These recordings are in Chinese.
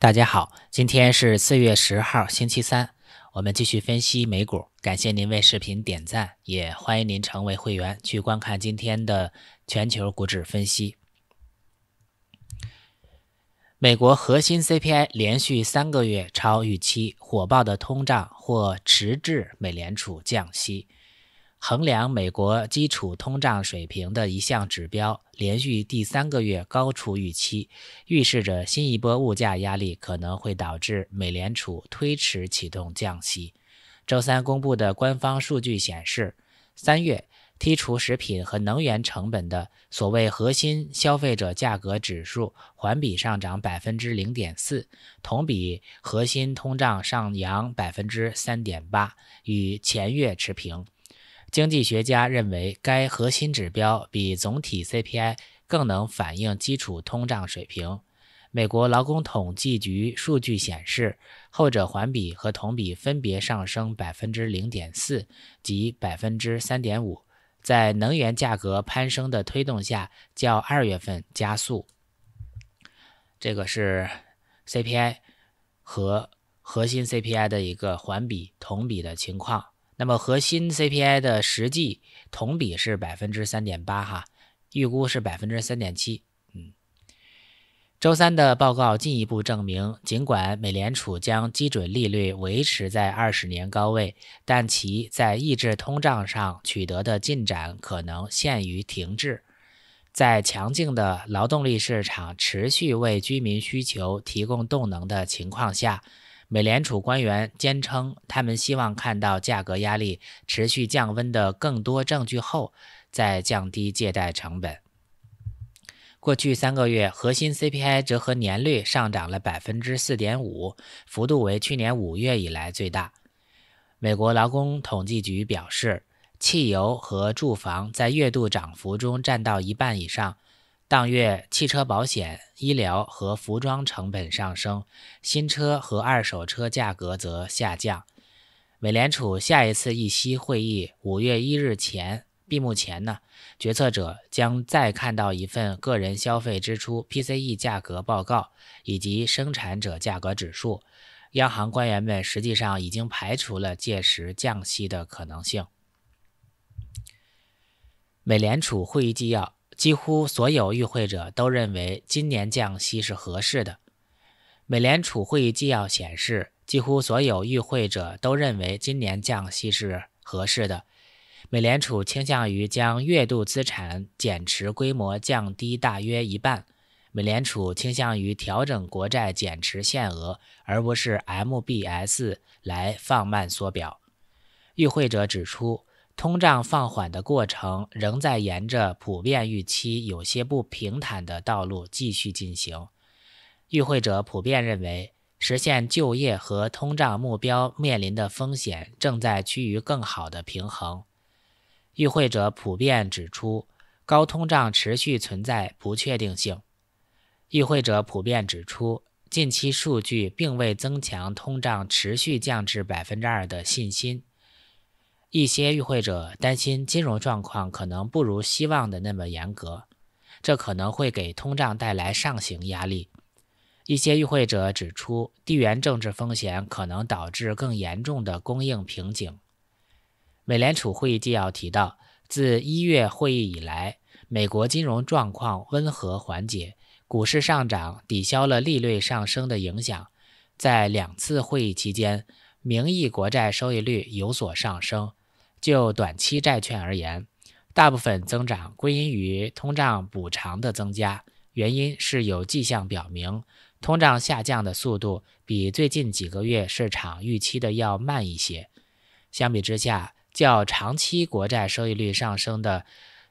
大家好，今天是四月十号，星期三，我们继续分析美股。感谢您为视频点赞，也欢迎您成为会员去观看今天的全球股指分析。美国核心 CPI 连续三个月超预期，火爆的通胀或迟滞美联储降息。衡量美国基础通胀水平的一项指标，连续第三个月高出预期，预示着新一波物价压力可能会导致美联储推迟启动降息。周三公布的官方数据显示，三月剔除食品和能源成本的所谓核心消费者价格指数环比上涨百分之零点四，同比核心通胀上扬百分之三点八，与前月持平。经济学家认为，该核心指标比总体 CPI 更能反映基础通胀水平。美国劳工统计局数据显示，后者环比和同比分别上升百分之零点四及百分之三点五，在能源价格攀升的推动下，较二月份加速。这个是 CPI 和核心 CPI 的一个环比同比的情况。那么，核心 CPI 的实际同比是百分之三点八，哈，预估是百分之三点七。嗯，周三的报告进一步证明，尽管美联储将基准利率维持在二十年高位，但其在抑制通胀上取得的进展可能限于停滞。在强劲的劳动力市场持续为居民需求提供动能的情况下。美联储官员坚称，他们希望看到价格压力持续降温的更多证据后，再降低借贷成本。过去三个月，核心 CPI 折合年率上涨了4.5%，幅度为去年五月以来最大。美国劳工统计局表示，汽油和住房在月度涨幅中占到一半以上。当月，汽车保险、医疗和服装成本上升，新车和二手车价格则下降。美联储下一次议息会议五月一日前闭幕前呢，决策者将再看到一份个人消费支出 （PCE） 价格报告以及生产者价格指数。央行官员们实际上已经排除了届时降息的可能性。美联储会议纪要。几乎所有与会者都认为今年降息是合适的。美联储会议纪要显示，几乎所有与会者都认为今年降息是合适的。美联储倾向于将月度资产减持规模降低大约一半。美联储倾向于调整国债减持限额，而不是 MBS 来放慢缩表。与会者指出。通胀放缓的过程仍在沿着普遍预期有些不平坦的道路继续进行。与会者普遍认为，实现就业和通胀目标面临的风险正在趋于更好的平衡。与会者普遍指出，高通胀持续存在不确定性。与会者普遍指出，近期数据并未增强通胀持续降至百分之二的信心。一些与会者担心金融状况可能不如希望的那么严格，这可能会给通胀带来上行压力。一些与会者指出，地缘政治风险可能导致更严重的供应瓶颈。美联储会议纪要提到，自一月会议以来，美国金融状况温和缓解，股市上涨抵消了利率上升的影响。在两次会议期间，名义国债收益率有所上升。就短期债券而言，大部分增长归因于通胀补偿的增加，原因是有迹象表明通胀下降的速度比最近几个月市场预期的要慢一些。相比之下，较长期国债收益率上升的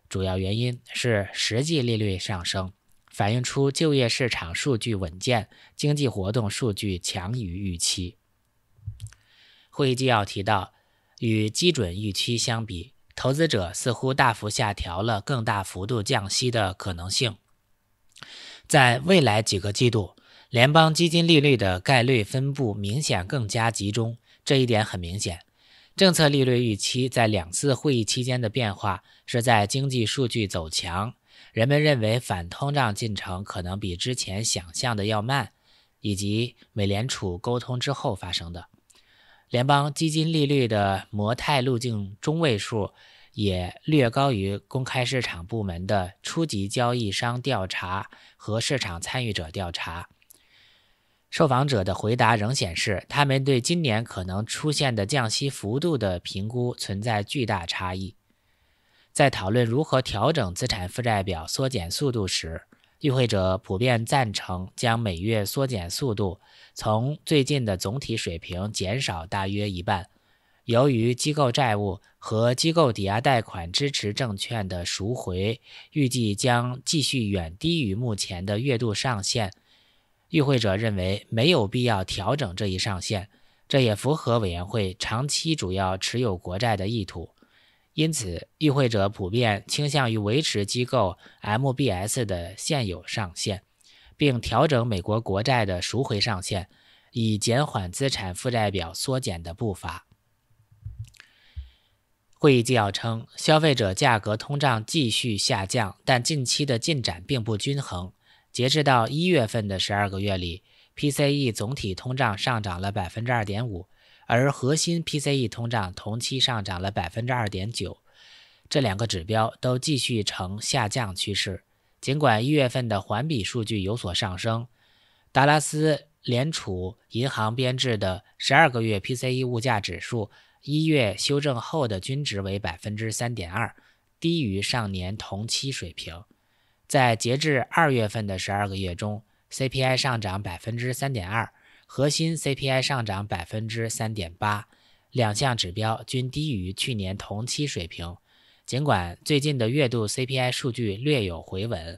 主要原因是实际利率上升，反映出就业市场数据稳健，经济活动数据强于预期。会议纪要提到。与基准预期相比，投资者似乎大幅下调了更大幅度降息的可能性。在未来几个季度，联邦基金利率的概率分布明显更加集中，这一点很明显。政策利率预期在两次会议期间的变化，是在经济数据走强、人们认为反通胀进程可能比之前想象的要慢，以及美联储沟通之后发生的。联邦基金利率的模态路径中位数也略高于公开市场部门的初级交易商调查和市场参与者调查。受访者的回答仍显示，他们对今年可能出现的降息幅度的评估存在巨大差异。在讨论如何调整资产负债表缩减速度时，与会者普遍赞成将每月缩减速度。从最近的总体水平减少大约一半，由于机构债务和机构抵押贷款支持证券的赎回预计将继续远低于目前的月度上限，与会者认为没有必要调整这一上限，这也符合委员会长期主要持有国债的意图，因此与会者普遍倾向于维持机构 MBS 的现有上限。并调整美国国债的赎回上限，以减缓资产负债表缩减的步伐。会议纪要称，消费者价格通胀继续下降，但近期的进展并不均衡。截至到一月份的十二个月里，PCE 总体通胀上涨了百分之二点五，而核心 PCE 通胀同期上涨了百分之二点九，这两个指标都继续呈下降趋势。尽管一月份的环比数据有所上升，达拉斯联储银行编制的十二个月 PCE 物价指数一月修正后的均值为百分之三点二，低于上年同期水平。在截至二月份的十二个月中，CPI 上涨百分之三点二，核心 CPI 上涨百分之三点八，两项指标均低于去年同期水平。尽管最近的月度 CPI 数据略有回稳，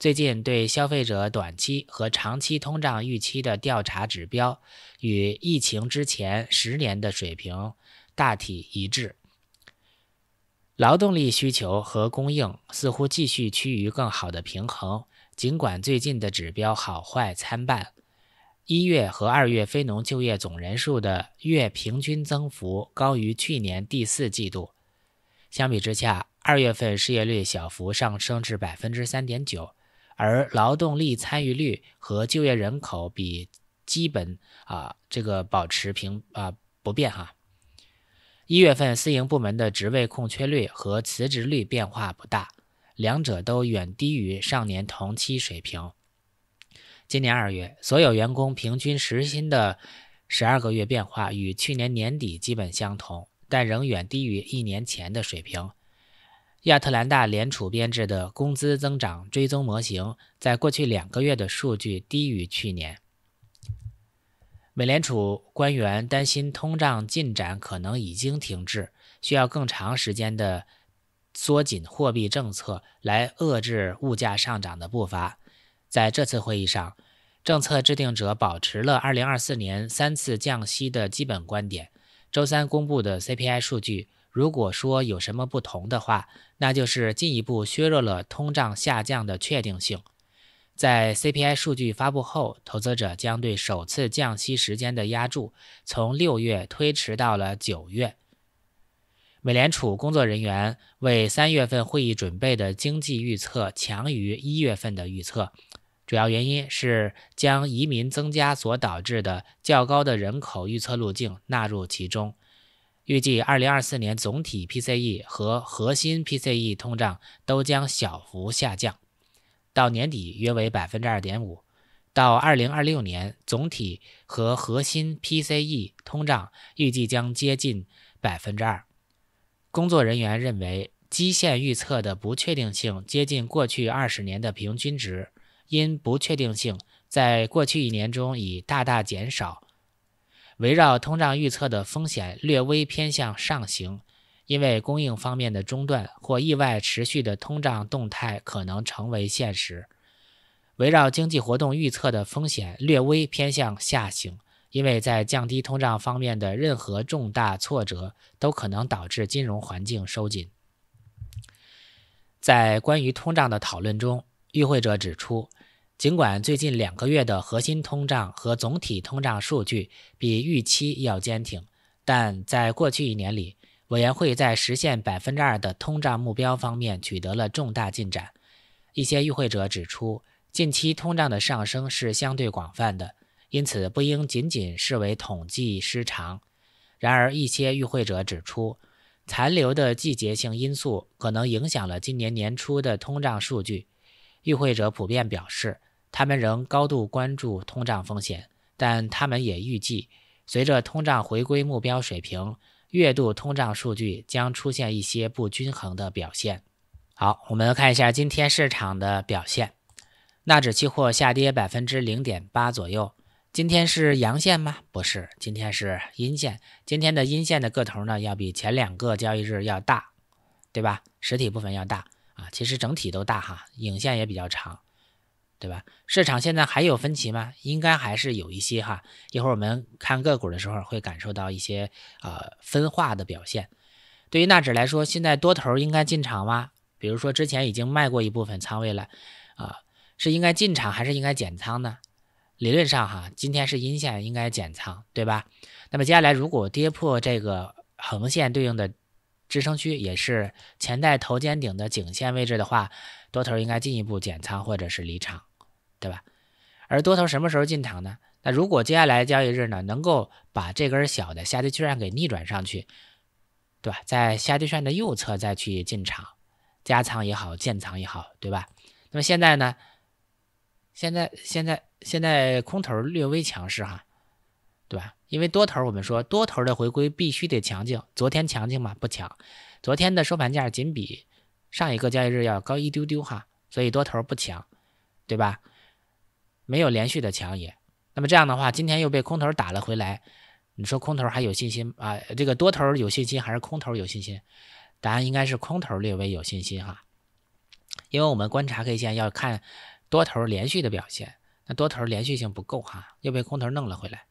最近对消费者短期和长期通胀预期的调查指标与疫情之前十年的水平大体一致。劳动力需求和供应似乎继续趋于更好的平衡，尽管最近的指标好坏参半。一月和二月非农就业总人数的月平均增幅高于去年第四季度。相比之下，二月份失业率小幅上升至百分之三点九，而劳动力参与率和就业人口比基本啊这个保持平啊不变哈。一月份私营部门的职位空缺率和辞职率变化不大，两者都远低于上年同期水平。今年二月，所有员工平均时薪的十二个月变化与去年年底基本相同。但仍远低于一年前的水平。亚特兰大联储编制的工资增长追踪模型，在过去两个月的数据低于去年。美联储官员担心通胀进展可能已经停滞，需要更长时间的缩紧货币政策来遏制物价上涨的步伐。在这次会议上，政策制定者保持了2024年三次降息的基本观点。周三公布的 CPI 数据，如果说有什么不同的话，那就是进一步削弱了通胀下降的确定性。在 CPI 数据发布后，投资者将对首次降息时间的押注从六月推迟到了九月。美联储工作人员为三月份会议准备的经济预测强于一月份的预测。主要原因是将移民增加所导致的较高的人口预测路径纳入其中，预计2024年总体 PCE 和核心 PCE 通胀都将小幅下降，到年底约为百分之二点五，到2026年总体和核心 PCE 通胀预计将接近百分之二。工作人员认为，基线预测的不确定性接近过去二十年的平均值。因不确定性，在过去一年中已大大减少。围绕通胀预测的风险略微偏向上行，因为供应方面的中断或意外持续的通胀动态可能成为现实。围绕经济活动预测的风险略微偏向下行，因为在降低通胀方面的任何重大挫折都可能导致金融环境收紧。在关于通胀的讨论中，与会者指出。尽管最近两个月的核心通胀和总体通胀数据比预期要坚挺，但在过去一年里，委员会在实现百分之二的通胀目标方面取得了重大进展。一些与会者指出，近期通胀的上升是相对广泛的，因此不应仅仅视为统计失常。然而，一些与会者指出，残留的季节性因素可能影响了今年年初的通胀数据。与会者普遍表示。他们仍高度关注通胀风险，但他们也预计，随着通胀回归目标水平，月度通胀数据将出现一些不均衡的表现。好，我们看一下今天市场的表现，纳指期货下跌百分之零点八左右。今天是阳线吗？不是，今天是阴线。今天的阴线的个头呢，要比前两个交易日要大，对吧？实体部分要大啊，其实整体都大哈，影线也比较长。对吧？市场现在还有分歧吗？应该还是有一些哈。一会儿我们看个股的时候会感受到一些呃分化的表现。对于纳指来说，现在多头应该进场吗？比如说之前已经卖过一部分仓位了，啊，是应该进场还是应该减仓呢？理论上哈，今天是阴线，应该减仓，对吧？那么接下来如果跌破这个横线对应的支撑区，也是前带头肩顶的颈线位置的话，多头应该进一步减仓或者是离场。对吧？而多头什么时候进场呢？那如果接下来交易日呢，能够把这根小的下跌趋势线给逆转上去，对吧？在下跌线的右侧再去进场加仓也好，建仓也好，对吧？那么现在呢？现在现在现在空头略微强势哈，对吧？因为多头我们说多头的回归必须得强劲，昨天强劲吗？不强，昨天的收盘价仅比上一个交易日要高一丢丢哈，所以多头不强，对吧？没有连续的强也，那么这样的话，今天又被空头打了回来，你说空头还有信心啊？这个多头有信心还是空头有信心？答案应该是空头略微有信心哈，因为我们观察 K 线要看多头连续的表现，那多头连续性不够哈，又被空头弄了回来，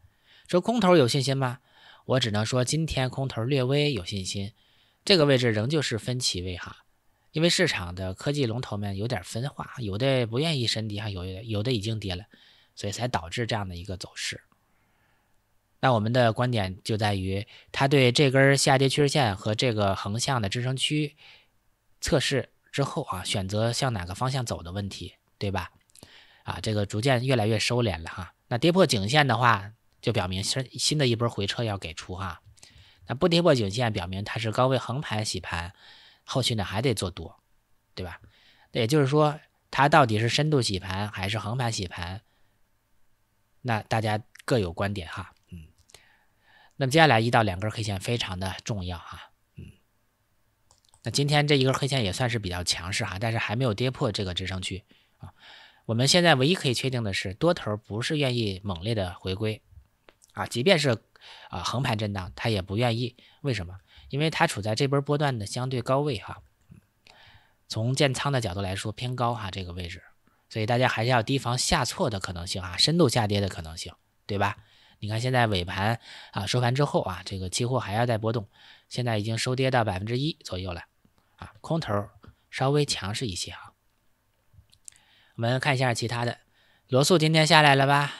说空头有信心吗？我只能说今天空头略微有信心，这个位置仍旧是分歧位哈。因为市场的科技龙头们有点分化，有的不愿意深跌，哈，有的有的已经跌了，所以才导致这样的一个走势。那我们的观点就在于，它对这根下跌趋势线和这个横向的支撑区测试之后啊，选择向哪个方向走的问题，对吧？啊，这个逐渐越来越收敛了哈。那跌破颈线的话，就表明新新的一波回撤要给出哈。那不跌破颈线，表明它是高位横盘洗盘。后续呢还得做多，对吧？那也就是说，它到底是深度洗盘还是横盘洗盘？那大家各有观点哈。嗯，那么接下来一到两根 K 线非常的重要哈，嗯，那今天这一根黑线也算是比较强势哈，但是还没有跌破这个支撑区啊。我们现在唯一可以确定的是，多头不是愿意猛烈的回归啊，即便是啊横盘震荡，他也不愿意。为什么？因为它处在这波波段的相对高位哈，从建仓的角度来说偏高哈这个位置，所以大家还是要提防下挫的可能性啊，深度下跌的可能性，对吧？你看现在尾盘啊收盘之后啊，这个期货还要再波动，现在已经收跌到百分之一左右了啊，空头稍微强势一些哈。我们看一下其他的，罗素今天下来了吧？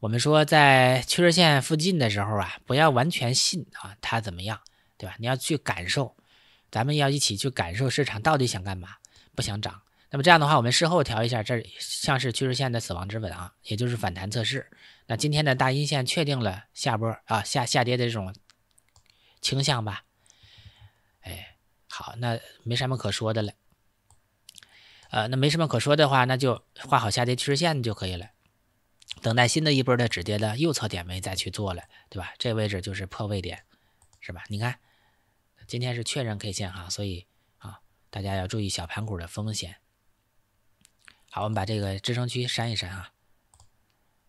我们说在趋势线附近的时候啊，不要完全信啊它怎么样。对吧？你要去感受，咱们要一起去感受市场到底想干嘛，不想涨。那么这样的话，我们事后调一下，这像是趋势线的死亡之吻啊，也就是反弹测试。那今天的大阴线确定了下波啊下下跌的这种倾向吧？哎，好，那没什么可说的了。呃，那没什么可说的话，那就画好下跌趋势线就可以了。等待新的一波的止跌的右侧点位再去做了，对吧？这位置就是破位点，是吧？你看。今天是确认 K 线哈，所以啊，大家要注意小盘股的风险。好，我们把这个支撑区删一删啊，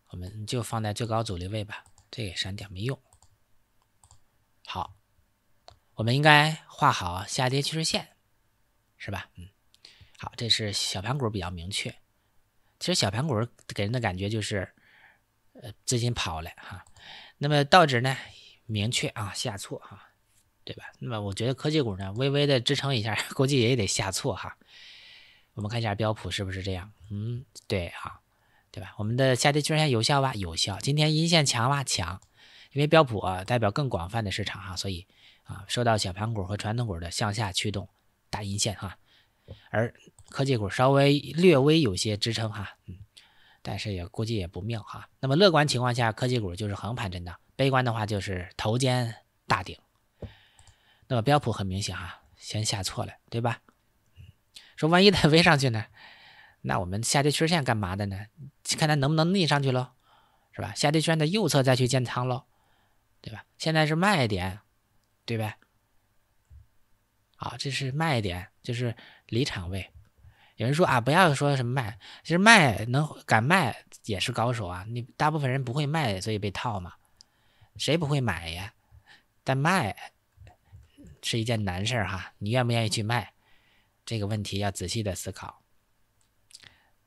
我们就放在最高阻力位吧，这也删掉没用。好，我们应该画好下跌趋势线，是吧？嗯，好，这是小盘股比较明确。其实小盘股给人的感觉就是，呃，资金跑了哈。那么道指呢，明确啊，下挫哈。对吧？那么我觉得科技股呢，微微的支撑一下，估计也得下挫哈。我们看一下标普是不是这样？嗯，对哈，对吧？我们的下跌均线有效吧？有效。今天阴线强哇，强。因为标普啊，代表更广泛的市场哈，所以啊，受到小盘股和传统股的向下驱动，大阴线哈。而科技股稍微略微有些支撑哈，嗯，但是也估计也不妙哈。那么乐观情况下，科技股就是横盘震荡；悲观的话，就是头肩大顶。那么标普很明显啊，先下错了，对吧？说万一它飞上去呢？那我们下跌趋势线干嘛的呢？看它能不能逆上去喽，是吧？下跌趋势线的右侧再去建仓喽，对吧？现在是卖点，对呗？好，这是卖点，就是离场位。有人说啊，不要说什么卖，其实卖能敢卖也是高手啊。你大部分人不会卖，所以被套嘛。谁不会买呀？但卖。是一件难事儿哈，你愿不愿意去卖？这个问题要仔细的思考。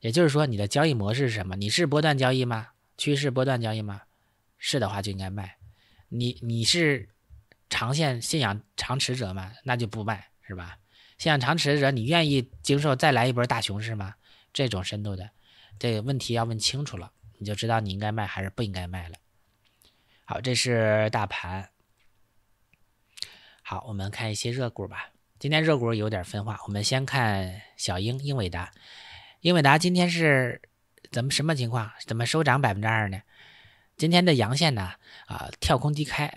也就是说，你的交易模式是什么？你是波段交易吗？趋势波段交易吗？是的话就应该卖。你你是长线信仰长持者吗？那就不卖，是吧？信仰长持者，你愿意经受再来一波大熊市吗？这种深度的这个问题要问清楚了，你就知道你应该卖还是不应该卖了。好，这是大盘。好，我们看一些热股吧。今天热股有点分化，我们先看小英英伟达。英伟达今天是怎么什么情况？怎么收涨百分之二呢？今天的阳线呢？啊，跳空低开，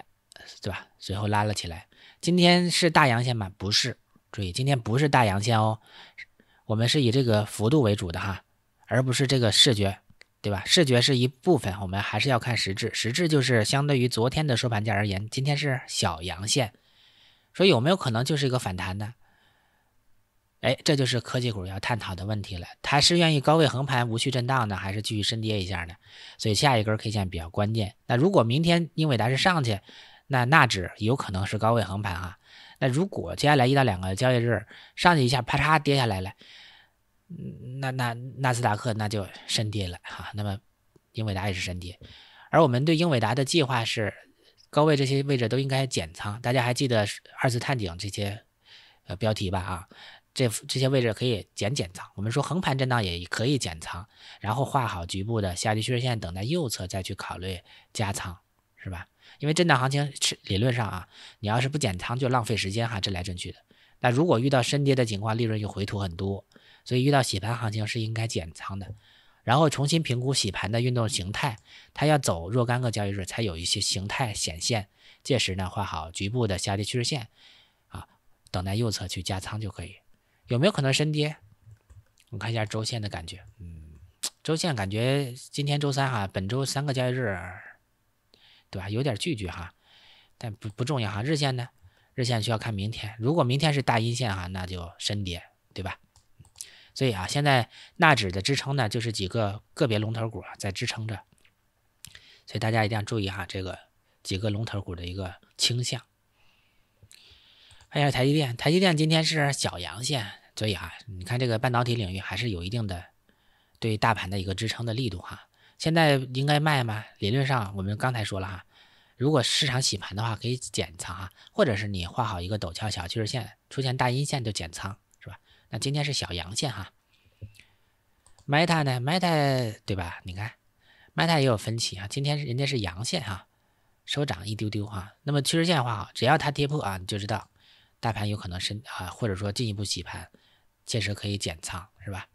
对吧？随后拉了起来。今天是大阳线吗？不是，注意，今天不是大阳线哦。我们是以这个幅度为主的哈，而不是这个视觉，对吧？视觉是一部分，我们还是要看实质。实质就是相对于昨天的收盘价而言，今天是小阳线。说有没有可能就是一个反弹呢？哎，这就是科技股要探讨的问题了。它是愿意高位横盘无序震荡呢，还是继续深跌一下呢？所以下一根 K 线比较关键。那如果明天英伟达是上去，那纳指有可能是高位横盘啊。那如果接下来一到两个交易日上去一下，啪嚓跌下来了，那那纳斯达克那就深跌了哈。那么英伟达也是深跌，而我们对英伟达的计划是。高位这些位置都应该减仓，大家还记得二次探顶这些呃标题吧？啊，这这些位置可以减减仓。我们说横盘震荡也可以减仓，然后画好局部的下跌趋势线，等待右侧再去考虑加仓，是吧？因为震荡行情是理论上啊，你要是不减仓就浪费时间哈，震来震去的。那如果遇到深跌的情况，利润就回吐很多，所以遇到洗盘行情是应该减仓的。然后重新评估洗盘的运动形态，它要走若干个交易日才有一些形态显现，届时呢画好局部的下跌趋势线，啊，等待右侧去加仓就可以。有没有可能深跌？我看一下周线的感觉，嗯，周线感觉今天周三哈，本周三个交易日，对吧？有点聚聚哈，但不不重要哈。日线呢？日线需要看明天，如果明天是大阴线哈，那就深跌，对吧？所以啊，现在纳指的支撑呢，就是几个个别龙头股在支撑着。所以大家一定要注意哈，这个几个龙头股的一个倾向。一下台积电，台积电今天是小阳线，所以啊，你看这个半导体领域还是有一定的对大盘的一个支撑的力度哈。现在应该卖吗？理论上，我们刚才说了哈，如果市场洗盘的话，可以减仓啊，或者是你画好一个陡峭小趋势线，出现大阴线就减仓。那今天是小阳线哈，Meta 呢？Meta 对吧？你看，Meta 也有分歧啊。今天是人家是阳线哈，收涨一丢丢哈。那么趋势线的话，只要它跌破啊，你就知道大盘有可能是啊，或者说进一步洗盘，确实可以减仓是吧？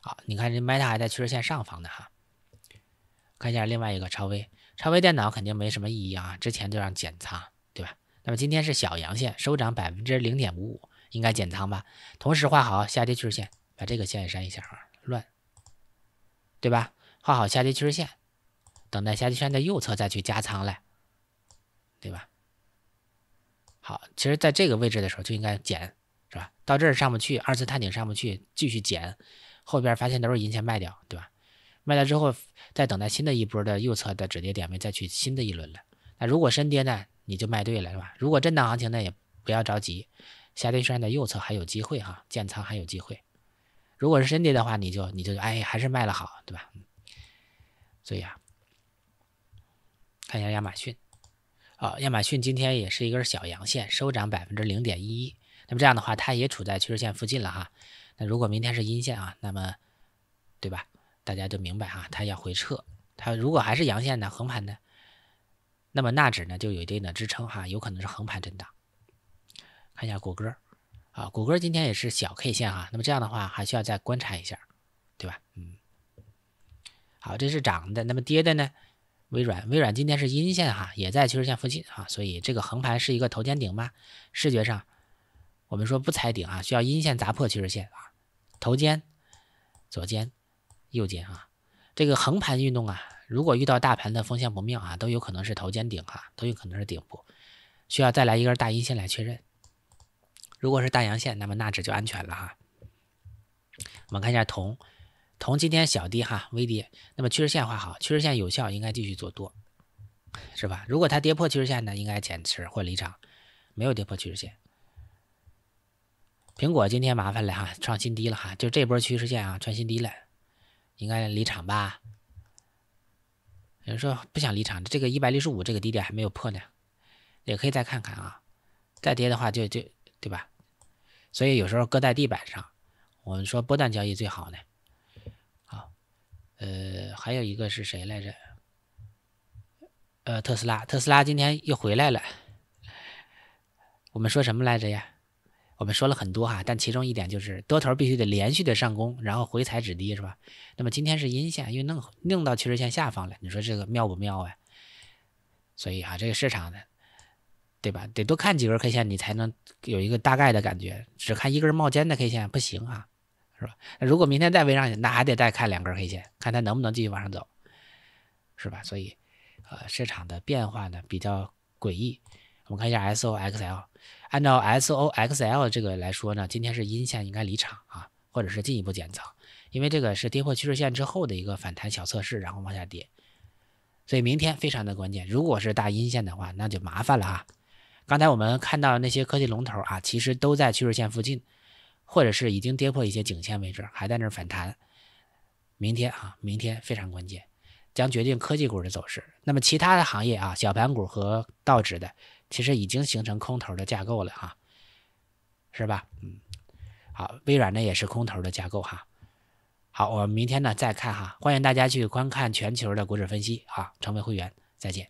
好，你看这 Meta 还在趋势线上方的哈。看一下另外一个超威，超威电脑肯定没什么异样啊，之前就让减仓对吧？那么今天是小阳线，收涨百分之零点五五。应该减仓吧，同时画好下跌趋势线，把这个线也删一下啊，乱，对吧？画好下跌趋势线，等待下跌线的右侧再去加仓来，对吧？好，其实在这个位置的时候就应该减，是吧？到这儿上不去，二次探顶上不去，继续减，后边发现都是银钱卖掉，对吧？卖掉之后再等待新的一波的右侧的止跌点位再去新的一轮了。那如果深跌呢，你就卖对了，是吧？如果震荡行情呢，也不要着急。下跌线的右侧还有机会哈，建仓还有机会。如果是深跌的话，你就你就哎，还是卖了好，对吧？所以啊，看一下亚马逊啊，亚马逊今天也是一根小阳线，收涨百分之零点一一。那么这样的话，它也处在趋势线附近了哈。那如果明天是阴线啊，那么对吧？大家就明白哈，它要回撤。它如果还是阳线呢，横盘呢，那么纳指呢就有一定的支撑哈，有可能是横盘震荡。看一下谷歌，啊，谷歌今天也是小 K 线哈，那么这样的话还需要再观察一下，对吧？嗯，好，这是涨的，那么跌的呢？微软，微软今天是阴线哈，也在趋势线附近啊，所以这个横盘是一个头肩顶吧？视觉上，我们说不踩顶啊，需要阴线砸破趋势线啊，头肩，左肩，右肩啊，这个横盘运动啊，如果遇到大盘的风向不妙啊，都有可能是头肩顶啊，都有可能是顶部，需要再来一根大阴线来确认。如果是大阳线，那么纳指就安全了哈。我们看一下铜，铜今天小跌哈，微跌。那么趋势线画好，趋势线有效，应该继续做多，是吧？如果它跌破趋势线呢，应该减持或离场。没有跌破趋势线。苹果今天麻烦了哈，创新低了哈，就这波趋势线啊，创新低了，应该离场吧？有人说不想离场，这个一百六十五这个低点还没有破呢，也可以再看看啊。再跌的话就就对吧？所以有时候搁在地板上，我们说波段交易最好呢。好，呃，还有一个是谁来着？呃，特斯拉，特斯拉今天又回来了。我们说什么来着呀？我们说了很多哈，但其中一点就是多头必须得连续的上攻，然后回踩止跌，是吧？那么今天是阴线，又弄弄到趋势线下方了，你说这个妙不妙啊？所以啊，这个市场呢？对吧？得多看几根 K 线，你才能有一个大概的感觉。只看一根冒尖的 K 线不行啊，是吧？如果明天再围上去，那还得再看两根 K 线，看它能不能继续往上走，是吧？所以，呃，市场的变化呢比较诡异。我们看一下 S O X L，按照 S O X L 这个来说呢，今天是阴线，应该离场啊，或者是进一步减仓，因为这个是跌破趋势线之后的一个反弹小测试，然后往下跌，所以明天非常的关键。如果是大阴线的话，那就麻烦了啊。刚才我们看到那些科技龙头啊，其实都在趋势线附近，或者是已经跌破一些颈线位置，还在那反弹。明天啊，明天非常关键，将决定科技股的走势。那么其他的行业啊，小盘股和道指的，其实已经形成空头的架构了哈，是吧？嗯，好，微软呢也是空头的架构哈。好，我们明天呢再看哈，欢迎大家去观看全球的股指分析啊，成为会员。再见。